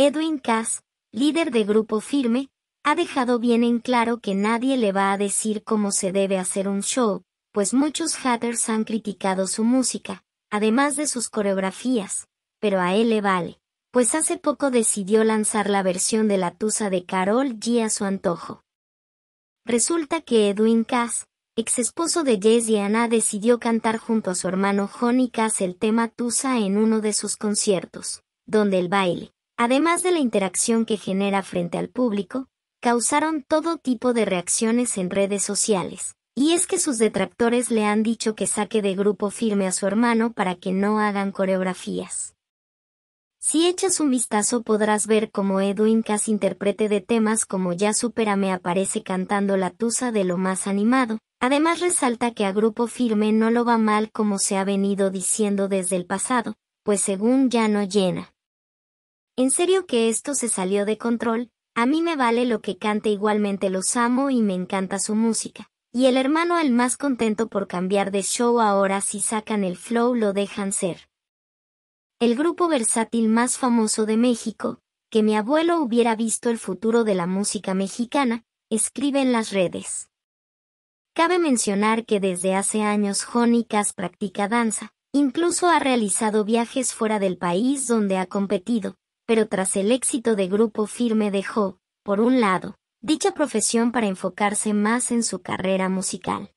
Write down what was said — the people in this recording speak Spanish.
Edwin Cass, líder de Grupo Firme, ha dejado bien en claro que nadie le va a decir cómo se debe hacer un show, pues muchos haters han criticado su música, además de sus coreografías, pero a él le vale, pues hace poco decidió lanzar la versión de la Tusa de Carol G a su antojo. Resulta que Edwin Cass, ex esposo de Jess Anna, decidió cantar junto a su hermano Johnny Cass el tema Tusa en uno de sus conciertos, donde el baile, además de la interacción que genera frente al público, causaron todo tipo de reacciones en redes sociales. Y es que sus detractores le han dicho que saque de grupo firme a su hermano para que no hagan coreografías. Si echas un vistazo podrás ver cómo Edwin Casi interprete de temas como Ya Superame aparece cantando la tusa de lo más animado. Además resalta que a Grupo Firme no lo va mal como se ha venido diciendo desde el pasado, pues según ya no llena. En serio que esto se salió de control, a mí me vale lo que cante igualmente los amo y me encanta su música. Y el hermano el más contento por cambiar de show ahora si sacan el flow lo dejan ser. El grupo versátil más famoso de México, que mi abuelo hubiera visto el futuro de la música mexicana, escribe en las redes. Cabe mencionar que desde hace años Jónicas practica danza, incluso ha realizado viajes fuera del país donde ha competido, pero tras el éxito de Grupo Firme dejó, por un lado, dicha profesión para enfocarse más en su carrera musical.